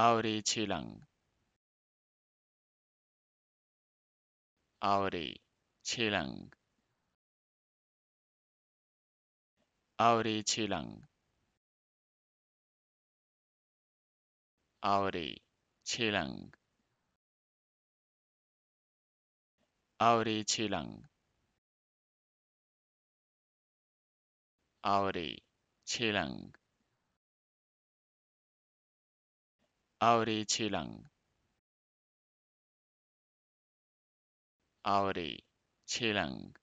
Auri-Cheelong Auri-Cheelong Auri-Cheelong Auri-Cheelong Auri-Cheelong Auri-Cheelong Audi Chilang Audi Chilang